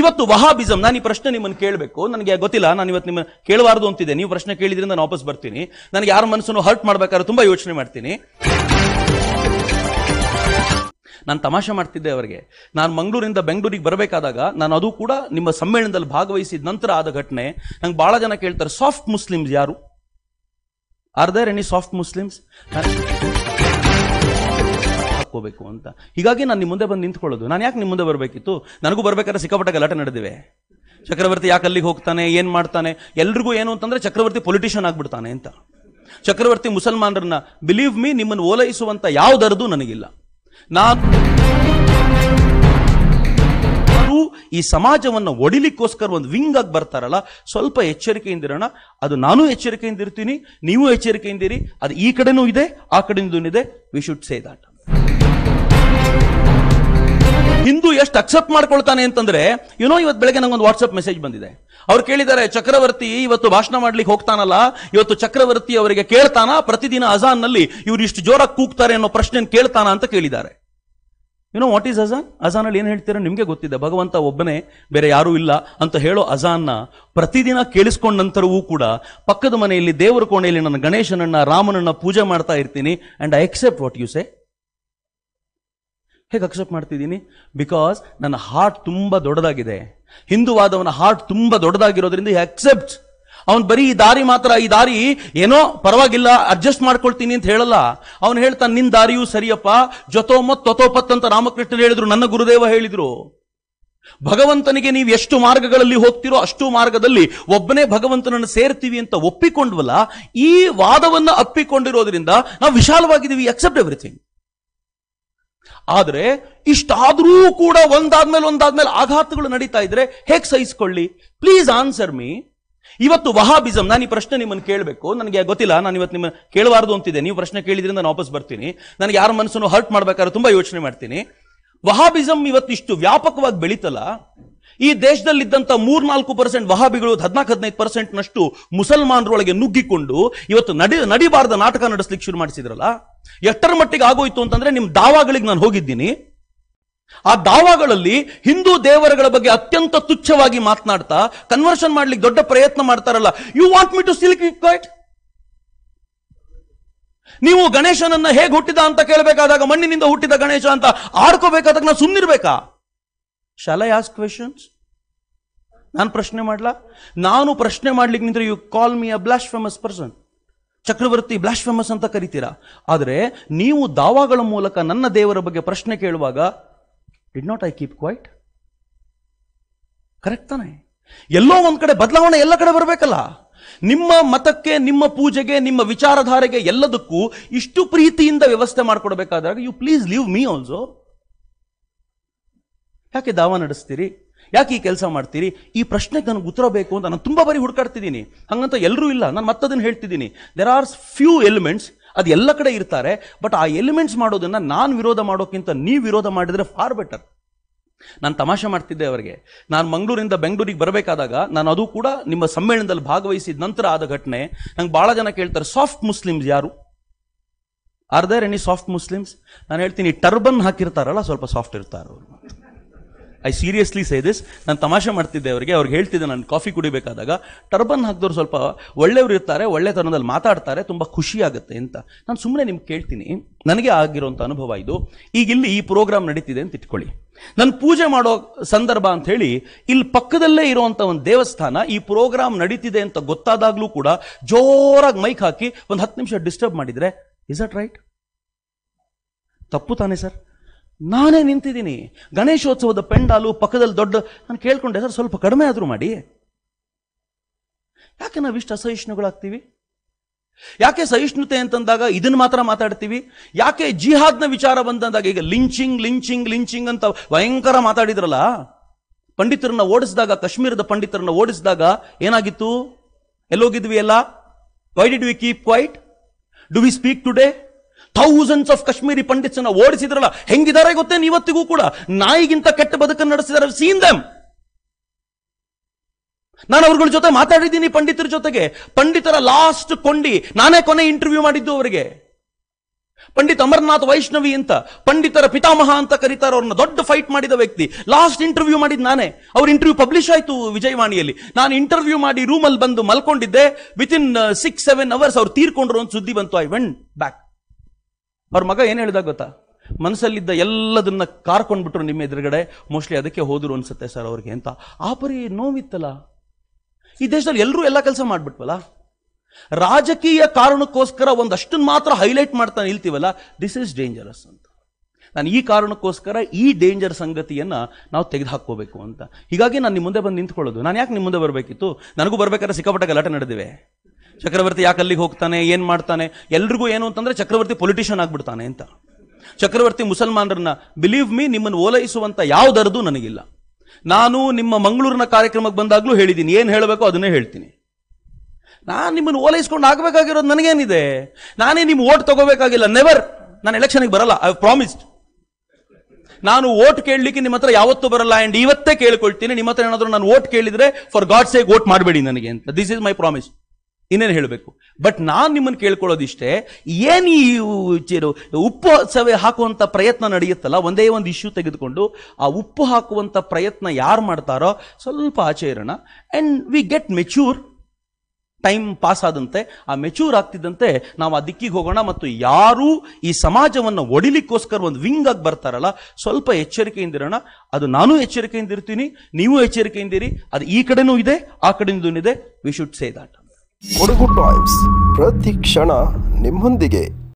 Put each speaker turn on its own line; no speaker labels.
ಇವತ್ತು ವಹಾಬಿಸಂ ನಾನು ಈ ಪ್ರಶ್ನೆ ನಿಮ್ಮನ್ನು ಕೇಳಬೇಕು ನನಗೆ ಗೊತ್ತಿಲ್ಲ ನಾನು ಇವತ್ತು ನಿಮ್ಮ ಕೇಳಬಾರ್ದು ಅಂತಿದೆ ನೀವು ಪ್ರಶ್ನೆ ಕೇಳಿದ್ರಿಂದ ನಾನು ವಾಪಸ್ ಬರ್ತೀನಿ ನನಗೆ ಯಾರ ಮನಸ್ಸನ್ನು ಹರ್ಟ್ ಮಾಡ್ಬೇಕಾದ್ರೆ ತುಂಬಾ ಯೋಚನೆ ಮಾಡ್ತೀನಿ ನಾನು ತಮಾಷೆ ಮಾಡ್ತಿದ್ದೆ ಅವರಿಗೆ ನಾನು ಮಂಗಳೂರಿಂದ ಬೆಂಗಳೂರಿಗೆ ಬರಬೇಕಾದಾಗ ನಾನು ಅದು ಕೂಡ ನಿಮ್ಮ ಸಮ್ಮೇಳನದಲ್ಲಿ ಭಾಗವಹಿಸಿದ ನಂತರ ಆದ ಘಟನೆ ನಂಗೆ ಬಹಳ ಜನ ಕೇಳ್ತಾರೆ ಸಾಫ್ಟ್ ಮುಸ್ಲಿಮ್ಸ್ ಯಾರು are there any soft Muslims ತಪ್ಕೋಬೇಕು ಅಂತ ಹೀಗಾಗಿ ನಾನು ನಿಮ್ಮ ಮುಂದೆ ಬಂದು ನಿಂತ್ಕೊಳ್ಳೋದು ನಾನು ಯಾಕೆ ನಿಮ್ಮ ಮುಂದೆ ಬರಬೇಕಿತ್ತು ನನಗೂ ಬರಬೇಕಾದ್ರೆ ಸಿಕ್ಕಾಪಟ್ಟೆ ಗಲಾಟೆ ನಡೆದಿವೆ ಚಕ್ರವರ್ತಿ ಯಾಕೆ ಅಲ್ಲಿಗೆ ಹೋಗ್ತಾನೆ ಏನು ಮಾಡ್ತಾನೆ ಎಲ್ರಿಗೂ ಏನು ಅಂತಂದರೆ ಚಕ್ರವರ್ತಿ ಪೊಲಿಟಿಷಿಯನ್ ಆಗಿಬಿಡ್ತಾನೆ ಅಂತ ಚಕ್ರವರ್ತಿ ಮುಸಲ್ಮಾನರನ್ನ ಬಿಲೀವ್ ಮೀ ನಿಮ್ಮನ್ನು ಓಲೈಸುವಂಥ ಯಾವುದರದು ನನಗಿಲ್ಲ ನಾನು ಈ ಸಮಾಜವನ್ನು ಒಡಿಲಿಕ್ಕೋಸ್ಕರ ಒಂದು ವಿಂಗ್ ಆಗಿ ಬರ್ತಾರಲ್ಲ ಸ್ವಲ್ಪ ಎಚ್ಚರಿಕೆಯಿಂದಿರೋಣ ಅದು ನಾನು ಎಚ್ಚರಿಕೆಯಿಂದ ಇರ್ತೀನಿ ನೀವು ಎಚ್ಚರಿಕೆಯಿಂದಿರಿ ಅದು ಈ ಕಡೆನೂ ಇದೆ ಆ ಕಡೆಯಿಂದ ಇದೆ we should say that Hindu ಎಷ್ಟು ಅಕ್ಸೆಪ್ಟ್ ಮಾಡ್ಕೊಳ್ತಾನೆ ಅಂತಂದ್ರೆ ಏನೋ ಇವತ್ತು ಬೆಳಗ್ಗೆ ನಂಗೊಂದು ವಾಟ್ಸಪ್ ಮೆಸೇಜ್ ಬಂದಿದೆ ಅವ್ರು ಕೇಳಿದ್ದಾರೆ ಚಕ್ರವರ್ತಿ ಇವತ್ತು ಭಾಷಣ ಮಾಡ್ಲಿಕ್ಕೆ ಹೋಗ್ತಾನಲ್ಲ ಇವತ್ತು ಚಕ್ರವರ್ತಿ ಅವರಿಗೆ ಕೇಳ್ತಾನಾ ಪ್ರತಿದಿನ ಅಜಾನ್ ನಲ್ಲಿ ಇವ್ರು ಇಷ್ಟು ಜೋರಾಗಿ ಕೂಗ್ತಾರೆ ಅನ್ನೋ ಪ್ರಶ್ನೆ ಕೇಳ್ತಾನ ಅಂತ ಕೇಳಿದ್ದಾರೆ ಏನೋ ವಾಟ್ ಈಸ್ ಅಜಾನ್ ಅಜಾನ್ ಅಲ್ಲಿ ಏನ್ ಹೇಳ್ತೀರ ನಿಮಗೆ ಗೊತ್ತಿದೆ ಭಗವಂತ ಒಬ್ಬನೇ ಬೇರೆ ಯಾರೂ ಇಲ್ಲ ಅಂತ ಹೇಳೋ ಅಜಾನ್ನ ಪ್ರತಿದಿನ ಕೇಳಿಸ್ಕೊಂಡ ನಂತರವೂ ಕೂಡ ಪಕ್ಕದ ಮನೆಯಲ್ಲಿ ದೇವರ ಕೋಣೆಯಲ್ಲಿ ನನ್ನ ಗಣೇಶನನ್ನ ರಾಮನನ್ನ ಪೂಜೆ ಮಾಡ್ತಾ ಇರ್ತೀನಿ and I accept what you say ಹೇಗೆ ಅಕ್ಸೆಪ್ಟ್ ಮಾಡ್ತಿದ್ದೀನಿ ಬಿಕಾಸ್ ನನ್ನ ಹಾರ್ಟ್ ತುಂಬ ದೊಡ್ಡದಾಗಿದೆ ಹಿಂದುವಾದವನ ಹಾರ್ಟ್ ತುಂಬ ದೊಡ್ಡದಾಗಿರೋದ್ರಿಂದ ಈ ಅಕ್ಸೆಪ್ಟ್ ಅವನು ಬರೀ ಈ ದಾರಿ ಮಾತ್ರ ಈ ದಾರಿ ಏನೋ ಪರವಾಗಿಲ್ಲ ಅಡ್ಜಸ್ಟ್ ಮಾಡ್ಕೊಳ್ತೀನಿ ಅಂತ ಹೇಳಲ್ಲ ಅವನು ಹೇಳ್ತಾನೆ ನಿನ್ನ ದಾರಿಯೂ ಸರಿಯಪ್ಪ ಜೊತೋಮತ್ ತೊತೋಪತ್ ಅಂತ ರಾಮಕೃಷ್ಣ ಹೇಳಿದ್ರು ನನ್ನ ಗುರುದೇವ ಹೇಳಿದ್ರು ಭಗವಂತನಿಗೆ ನೀವು ಎಷ್ಟು ಮಾರ್ಗಗಳಲ್ಲಿ ಹೋಗ್ತಿರೋ ಅಷ್ಟು ಮಾರ್ಗದಲ್ಲಿ ಒಬ್ಬನೇ ಭಗವಂತನನ್ನು ಸೇರ್ತೀವಿ ಅಂತ ಒಪ್ಪಿಕೊಂಡ್ವಲ್ಲ ಈ ವಾದವನ್ನು ಅಪ್ಪಿಕೊಂಡಿರೋದ್ರಿಂದ ನಾವು ವಿಶಾಲವಾಗಿದ್ದೀವಿ ಅಕ್ಸೆಪ್ಟ್ ಎವ್ರಿಥಿಂಗ್ ಆದರೆ ಇಷ್ಟಾದರೂ ಕೂಡ ಒಂದಾದ್ಮೇಲೆ ಒಂದಾದ್ಮೇಲೆ ಆಘಾತಗಳು ನಡೀತಾ ಇದ್ರೆ ಹೇಗೆ ಸಹಿಸ್ಕೊಳ್ಳಿ ಪ್ಲೀಸ್ ಆನ್ಸರ್ ಮೀ ಇವತ್ತು ವಹಾಬಿಸಮ್ ನಾನು ಈ ಪ್ರಶ್ನೆ ನಿಮ್ಮನ್ನು ಕೇಳಬೇಕು ನನಗೆ ಗೊತ್ತಿಲ್ಲ ನಾನು ಇವತ್ತು ನಿಮ್ಮ ಕೇಳಬಾರ್ದು ಅಂತಿದೆ ನೀವು ಪ್ರಶ್ನೆ ಕೇಳಿದ್ರಿಂದ ನಾನು ವಾಪಸ್ ಬರ್ತೀನಿ ನನಗೆ ಯಾರ ಮನಸ್ಸನ್ನು ಹರ್ಟ್ ಮಾಡ್ಬೇಕಾದ್ರೆ ತುಂಬಾ ಯೋಚನೆ ಮಾಡ್ತೀನಿ ವಹಾಬಿಸಮ್ ಇವತ್ತು ಇಷ್ಟು ವ್ಯಾಪಕವಾಗಿ ಬೆಳೀತಲ್ಲ ಈ ದೇಶದಲ್ಲಿದ್ದಂಥ ಮೂರ್ನಾಲ್ಕು ಪರ್ಸೆಂಟ್ ವಹಾಬಿಗಳು ಹದಿನಾಲ್ಕು ಹದಿನೈದು ನಷ್ಟು ಮುಸಲ್ಮಾನರೊಳಗೆ ನುಗ್ಗಿಕೊಂಡು ಇವತ್ತು ನಡಿ ನಡಿಬಾರದ ನಾಟಕ ನಡೆಸ್ಲಿಕ್ಕೆ ಶುರು ಮಾಡಿಸಿದ್ರಲ್ಲ ಎಷ್ಟರ ಮಟ್ಟಿಗೆ ಆಗೋಯ್ತು ಅಂತಂದ್ರೆ ನಿಮ್ಮ ದಾವಾಗಳಿಗೆ ನಾನು ಹೋಗಿದ್ದೀನಿ ಆ ದಾವಾಗಳಲ್ಲಿ ಹಿಂದೂ ದೇವರುಗಳ ಬಗ್ಗೆ ಅತ್ಯಂತ ತುಚ್ಛವಾಗಿ ಮಾತನಾಡ್ತಾ ಕನ್ವರ್ಷನ್ ಮಾಡ್ಲಿಕ್ಕೆ ದೊಡ್ಡ ಪ್ರಯತ್ನ ಮಾಡ್ತಾರಲ್ಲ you want me to silk quiet ನೀವು ಗಣೇಶನನ್ನ ಹೇಗೆ ಹುಟ್ಟಿದ ಅಂತ ಕೇಳಬೇಕಾದಾಗ ಮಣ್ಣಿನಿಂದ ಹುಟ್ಟಿದ ಗಣೇಶ ಅಂತ ಆಡ್ಕೋಬೇಕಾದಾಗ ನಾ ಸುಮ್ಮನಿರ್ಬೇಕಾ ಶಾಲ ಯಾಸ್ ಕ್ವೆಶನ್ಸ್ ನಾನು ಪ್ರಶ್ನೆ ಮಾಡ್ಲಾ ನಾನು ಪ್ರಶ್ನೆ ಮಾಡ್ಲಿಕ್ಕೆ ನಿಂತ್ರೆ you call me a blast famous person Chakravarthy blasphemous ಅಂತ ಕರಿತೀರಾ ಆದರೆ ನೀವು ದಾವಾಗಳ ಮೂಲಕ ನನ್ನ ದೇವರ ಬಗ್ಗೆ ಪ್ರಶ್ನೆ ಕೇಳುವಾಗ did not I keep quiet correct ತಾನೆ ಎಲ್ಲೋ ಒಂದು ಕಡೆ ಬದಲಾವಣೆ ಎಲ್ಲ ಕಡೆ ಬರಬೇಕಲ್ಲ ನಿಮ್ಮ ಮತಕ್ಕೆ ನಿಮ್ಮ ಪೂಜೆಗೆ ನಿಮ್ಮ ವಿಚಾರಧಾರೆಗೆ ಎಲ್ಲದಕ್ಕೂ ಇಷ್ಟು ಪ್ರೀತಿಯಿಂದ ವ್ಯವಸ್ಥೆ ಮಾಡಿಕೊಡ್ಬೇಕಾದಾಗ you please leave me also ಯಾಕೆ ದಾವ ನಡೆಸ್ತೀರಿ ಯಾಕೆ ಈ ಕೆಲಸ ಮಾಡ್ತೀರಿ ಈ ಪ್ರಶ್ನೆಗೆ ನನಗೆ ಉತ್ತರ ಬೇಕು ಅಂತ ನಾನು ತುಂಬ ಬಾರಿ ಹುಡುಕಾಡ್ತಿದ್ದೀನಿ ಹಾಗಂತ ಎಲ್ಲರೂ ಇಲ್ಲ ನಾನು ಮತ್ತದನ್ನು ಹೇಳ್ತಿದ್ದೀನಿ ದೆರ್ ಆರ್ ಫ್ಯೂ ಎಲಿಮೆಂಟ್ಸ್ ಅದು ಎಲ್ಲ ಕಡೆ ಇರ್ತಾರೆ ಬಟ್ ಆ ಎಲಿಮೆಂಟ್ಸ್ ಮಾಡೋದನ್ನು ನಾನು ವಿರೋಧ ಮಾಡೋಕ್ಕಿಂತ ನೀವು ವಿರೋಧ ಮಾಡಿದರೆ ಫಾರ್ ಬೆಟರ್ ನಾನು ತಮಾಷೆ ಮಾಡ್ತಿದ್ದೆ ಅವರಿಗೆ ನಾನು ಮಂಗಳೂರಿಂದ ಬೆಂಗಳೂರಿಗೆ ಬರಬೇಕಾದಾಗ ನಾನು ಅದು ಕೂಡ ನಿಮ್ಮ ಸಮ್ಮೇಳನದಲ್ಲಿ ಭಾಗವಹಿಸಿದ ನಂತರ ಆದ ಘಟನೆ ನಂಗೆ ಭಾಳ ಜನ ಕೇಳ್ತಾರೆ ಸಾಫ್ಟ್ ಮುಸ್ಲಿಮ್ಸ್ ಯಾರು are there any soft Muslims ನಾನು ಹೇಳ್ತೀನಿ ಟರ್ಬನ್ ಹಾಕಿರ್ತಾರಲ್ಲ ಸ್ವಲ್ಪ ಸಾಫ್ಟ್ ಇರ್ತಾರೆ ಅವರು ಐ ಸೀರಿಯಸ್ಲಿ ಸೇ ದಿಸ್ ನಾನು ತಮಾಷೆ ಮಾಡ್ತಿದ್ದೆ ಅವರಿಗೆ ಅವ್ರಿಗೆ ಹೇಳ್ತಿದ್ದೆ ನಾನು ಕಾಫಿ ಕುಡಿಬೇಕಾದಾಗ ಟರ್ಬನ್ ಹಾಕಿದವ್ರು ಸ್ವಲ್ಪ ಒಳ್ಳೆಯವರು ಇರ್ತಾರೆ ಒಳ್ಳೆತನದಲ್ಲಿ ಮಾತಾಡ್ತಾರೆ ತುಂಬ ಖುಷಿ ಆಗುತ್ತೆ ಅಂತ ನಾನು ಸುಮ್ಮನೆ ನಿಮ್ಗೆ ಕೇಳ್ತೀನಿ ನನಗೆ ಆಗಿರೋಂಥ ಅನುಭವ ಇದು ಈಗ ಇಲ್ಲಿ ಈ ಪ್ರೋಗ್ರಾಮ್ ನಡೀತಿದೆ ಅಂತ ಇಟ್ಕೊಳ್ಳಿ ನಾನು ಪೂಜೆ ಮಾಡೋ ಸಂದರ್ಭ ಅಂತ ಹೇಳಿ ಇಲ್ಲಿ ಪಕ್ಕದಲ್ಲೇ ಇರುವಂಥ ಒಂದು ದೇವಸ್ಥಾನ ಈ ಪ್ರೋಗ್ರಾಮ್ ನಡೀತಿದೆ ಅಂತ ಗೊತ್ತಾದಾಗಲೂ ಕೂಡ ಜೋರಾಗಿ ಮೈಕ್ ಹಾಕಿ ಒಂದು ಹತ್ತು ನಿಮಿಷ ಡಿಸ್ಟರ್ಬ್ ಮಾಡಿದರೆ ಇಸ್ ಅಟ್ ರೈಟ್ ತಪ್ಪು ತಾನೇ ಸರ್ ನಾನೇ ನಿಂತಿದ್ದೀನಿ ಗಣೇಶೋತ್ಸವದ ಪೆಂಡಾಲು ಪಕ್ಕದಲ್ಲಿ ದೊಡ್ಡ ನಾನು ಕೇಳ್ಕೊಂಡೆ ಸರ್ ಸ್ವಲ್ಪ ಕಡಿಮೆ ಆದರೂ ಮಾಡಿ ಯಾಕೆ ನಾವು ಇಷ್ಟು ಅಸಹಿಷ್ಣುಗಳಾಗ್ತೀವಿ ಯಾಕೆ ಸಹಿಷ್ಣುತೆ ಅಂತಂದಾಗ ಇದನ್ನು ಮಾತ್ರ ಮಾತಾಡ್ತೀವಿ ಯಾಕೆ ಜಿಹಾದ್ನ ವಿಚಾರ ಬಂದಂದಾಗ ಈಗ ಲಿಂಚಿಂಗ್ ಲಿಂಚಿಂಗ್ ಲಿಂಚಿಂಗ್ ಅಂತ ಭಯಂಕರ ಮಾತಾಡಿದ್ರಲ್ಲ ಪಂಡಿತರನ್ನ ಓಡಿಸಿದಾಗ ಕಾಶ್ಮೀರದ ಪಂಡಿತರನ್ನ ಓಡಿಸಿದಾಗ ಏನಾಗಿತ್ತು ಎಲ್ಲೋಗಿದ್ವಿ ಎಲ್ಲ why did we keep quiet do we speak today thousands of Kashmiri Pandits ಅನ್ನ ಓಡಿಸಿದ್ರಲ್ಲ ಹೆಂಗಿದ್ದಾರೆ ಗೊತ್ತೇನು ಇವತ್ತಿಗೂ ಕೂಡ ನಾಯಿಗಿಂತ ಕೆಟ್ಟ ಬದುಕನ್ನು ನಡೆಸಿದಾರೆ ಸೀನ್ ದಮ್ ನಾನು ಅವ್ರಗಳ ಜೊತೆ ಮಾತಾಡಿದ್ದೀನಿ ಪಂಡಿತರ ಜೊತೆಗೆ ಪಂಡಿತರ ಲಾಸ್ಟ್ ಕೊಂಡಿ ನಾನೇ ಕೊನೆ ಇಂಟರ್ವ್ಯೂ ಮಾಡಿದ್ದು ಅವರಿಗೆ ಪಂಡಿತ್ ಅಮರ್ನಾಥ್ ವೈಷ್ಣವಿ ಅಂತ ಪಂಡಿತರ ಪಿತಾಮಹ ಅಂತ ಕರೀತಾರೆ ಅವ್ರನ್ನ ದೊಡ್ಡ ಫೈಟ್ ಮಾಡಿದ ವ್ಯಕ್ತಿ ಲಾಸ್ಟ್ ಇಂಟರ್ವ್ಯೂ ಮಾಡಿದ್ ನಾನೇ ಅವ್ರ ಇಂಟರ್ವ್ಯೂ ಪಬ್ಲಿಷ್ ಆಯ್ತು ವಿಜಯವಾಣಿಯಲ್ಲಿ ನಾನು ಇಂಟರ್ವ್ಯೂ ಮಾಡಿ ರೂಮಲ್ಲಿ ಬಂದು ಮಲ್ಕೊಂಡಿದ್ದೆ within six seven hours ಅವ್ರು ತೀರ್ಕೊಂಡ್ರು ಅಂತ ಸುದ್ದಿ ಬಂತು ಐ ವೆಂಟ್ ಬ್ಯಾಕ್ ಅವ್ರ ಮಗ ಏನು ಹೇಳಿದಾಗ ಗೊತ್ತಾ ಮನಸ್ಸಲ್ಲಿದ್ದ ಎಲ್ಲದನ್ನ ಕಾರ್ಕೊಂಡ್ಬಿಟ್ರು ನಿಮ್ಮ ಎದುರುಗಡೆ ಮೋಸ್ಟ್ಲಿ ಅದಕ್ಕೆ ಹೋದ್ರು ಅನ್ಸುತ್ತೆ ಸರ್ ಅವ್ರಿಗೆ ಅಂತ ಆ ಪರಿ ನೋವಿತ್ತಲ್ಲ ಈ ದೇಶದಲ್ಲಿ ಎಲ್ಲರೂ ಎಲ್ಲ ಕೆಲಸ ಮಾಡ್ಬಿಟ್ವಲ್ಲ ರಾಜಕೀಯ ಕಾರಣಕ್ಕೋಸ್ಕರ ಒಂದಷ್ಟನ್ನು ಮಾತ್ರ ಹೈಲೈಟ್ ಮಾಡ್ತಾ ನಿಲ್ತೀವಲ್ಲ ದಿಸ್ ಈಸ್ ಡೇಂಜರಸ್ ಅಂತ ನಾನು ಈ ಕಾರಣಕ್ಕೋಸ್ಕರ ಈ ಡೇಂಜರ್ ಸಂಗತಿಯನ್ನು ನಾವು ತೆಗೆದುಹಾಕೋಬೇಕು ಅಂತ ಹೀಗಾಗಿ ನಾನು ನಿಮ್ಮ ಮುಂದೆ ಬಂದು ನಿಂತ್ಕೊಳ್ಳೋದು ನಾನು ಯಾಕೆ ನಿಮ್ಮ ಮುಂದೆ ಬರಬೇಕಿತ್ತು ನನಗೂ ಬರಬೇಕಾದ್ರೆ ಸಿಕ್ಕಾಪಟ್ಟೆ ಗಲಾಟೆ ನಡೆದಿವೆ ಚಕ್ರವರ್ತಿ ಯಾಕೆ ಅಲ್ಲಿಗೆ ಹೋಗ್ತಾನೆ ಏನು ಮಾಡ್ತಾನೆ ಎಲ್ರಿಗೂ ಏನು ಅಂತಂದ್ರೆ ಚಕ್ರವರ್ತಿ ಪೊಲಿಟಿಷಿಯನ್ ಆಗಿಬಿಡ್ತಾನೆ ಅಂತ ಚಕ್ರವರ್ತಿ ಮುಸಲ್ಮಾನರನ್ನ ಬಿಲೀವ್ ಮೀ ನಿಮ್ಮನ್ನು ಓಲೈಸುವಂಥ ಯಾವ ನನಗಿಲ್ಲ ನಾನು ನಿಮ್ಮ ಮಂಗಳೂರಿನ ಕಾರ್ಯಕ್ರಮಕ್ಕೆ ಬಂದಾಗಲೂ ಹೇಳಿದ್ದೀನಿ ಏನು ಹೇಳಬೇಕು ಅದನ್ನೇ ಹೇಳ್ತೀನಿ ನಾನು ನಿಮ್ಮನ್ನು ಓಲೈಸ್ಕೊಂಡು ಆಗಬೇಕಾಗಿರೋದು ನನಗೇನಿದೆ ನಾನೇ ನಿಮ್ಮ ಓಟ್ ತಗೋಬೇಕಾಗಿಲ್ಲ ನೆವರ್ ನಾನು ಎಲೆಕ್ಷನ್ಗೆ ಬರಲ್ಲ ಐ ಪ್ರಾಮಿಸ್ಡ್ ನಾನು ಓಟ್ ಕೇಳಲಿಕ್ಕೆ ನಿಮ್ಮ ಹತ್ರ ಯಾವತ್ತೂ ಬರಲ್ಲ ಆ್ಯಂಡ್ ಇವತ್ತೇ ಕೇಳ್ಕೊಳ್ತೀನಿ ನಿಮ್ಮ ಹತ್ರ ಏನಾದರೂ ನಾನು ಓಟ್ ಕೇಳಿದರೆ ಫಾರ್ ಗಾಡ್ ಸೇಗ್ ಓಟ್ ಮಾಡಬೇಡಿ ನನಗೆ ಅಂತ ದಿಸ್ ಇಸ್ ಮೈ ಪ್ರಾಮಿಸ್ ಇನ್ನೇನು ಹೇಳಬೇಕು ಬಟ್ ನಾನು ನಿಮ್ಮನ್ನು ಕೇಳ್ಕೊಳ್ಳೋದಿಷ್ಟೇ ಏನು ಈ ಉಪ್ಪು ಸವೆ ಹಾಕುವಂಥ ಪ್ರಯತ್ನ ನಡೆಯುತ್ತಲ್ಲ ಒಂದೇ ಒಂದು ಇಶ್ಯೂ ತೆಗೆದುಕೊಂಡು ಆ ಉಪ್ಪು ಹಾಕುವಂಥ ಪ್ರಯತ್ನ ಯಾರು ಮಾಡ್ತಾರೋ ಸ್ವಲ್ಪ ಆಚೆ ಇರೋಣ and we get mature time pass ಆದಂತೆ ಆ ಮೆಚೂರ್ ಆಗ್ತಿದ್ದಂತೆ ನಾವು ಆ ದಿಕ್ಕಿಗೆ ಹೋಗೋಣ ಮತ್ತು ಯಾರೂ ಈ ಸಮಾಜವನ್ನು ಒಡಿಲಿಕ್ಕೋಸ್ಕರ ಒಂದು ವಿಂಗ್ ಆಗಿ ಬರ್ತಾರಲ್ಲ ಸ್ವಲ್ಪ ಎಚ್ಚರಿಕೆಯಿಂದಿರೋಣ ಅದು ನಾನು ಎಚ್ಚರಿಕೆಯಿಂದ ಇರ್ತೀನಿ ನೀವು ಎಚ್ಚರಿಕೆಯಿಂದಿರಿ ಅದು ಈ ಕಡೆನೂ ಇದೆ ಆ ಕಡೆಯಿಂದೂ ಇದೆ we should say that Kodagu times ಪ್ರತಿ ಕ್ಷಣ ನಿಮ್ಮೊಂದಿಗೆ